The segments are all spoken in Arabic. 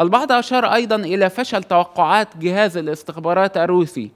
البعض أشار أيضا إلى فشل توقعات جهاز الاستخبارات الروسي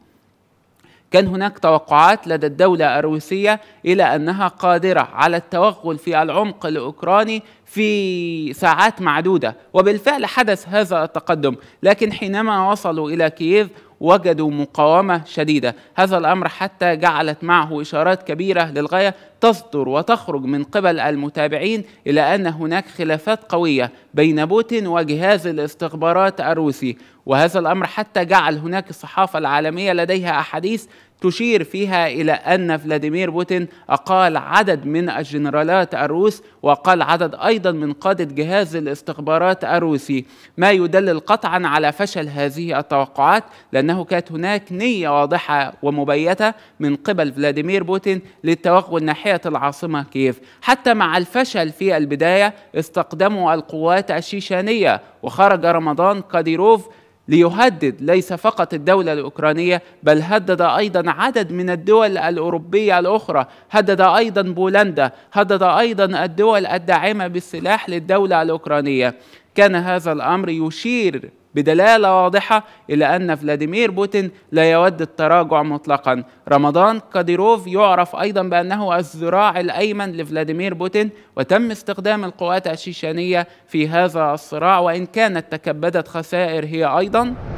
كان هناك توقعات لدى الدولة الروسية إلى أنها قادرة على التوغل في العمق الأوكراني في ساعات معدودة وبالفعل حدث هذا التقدم لكن حينما وصلوا إلى كييف وجدوا مقاومة شديدة هذا الأمر حتى جعلت معه إشارات كبيرة للغاية تصدر وتخرج من قبل المتابعين إلى أن هناك خلافات قوية بين بوتين وجهاز الاستخبارات الروسي وهذا الأمر حتى جعل هناك الصحافة العالمية لديها أحاديث تشير فيها إلى أن فلاديمير بوتين أقال عدد من الجنرالات الروس وقال عدد أيضا من قادة جهاز الاستخبارات الروسي ما يدلل قطعا على فشل هذه التوقعات لأنه كانت هناك نية واضحة ومبيتة من قبل فلاديمير بوتين للتوغل ناحية العاصمة كييف حتى مع الفشل في البداية استقدموا القوات الشيشانية وخرج رمضان كاديروف ليهدد ليس فقط الدولة الأوكرانية بل هدد أيضا عدد من الدول الأوروبية الأخرى هدد أيضا بولندا هدد أيضا الدول الداعمة بالسلاح للدولة الأوكرانية كان هذا الأمر يشير بدلاله واضحه الى ان فلاديمير بوتين لا يود التراجع مطلقا رمضان كاديروف يعرف ايضا بانه الذراع الايمن لفلاديمير بوتين وتم استخدام القوات الشيشانيه في هذا الصراع وان كانت تكبدت خسائر هي ايضا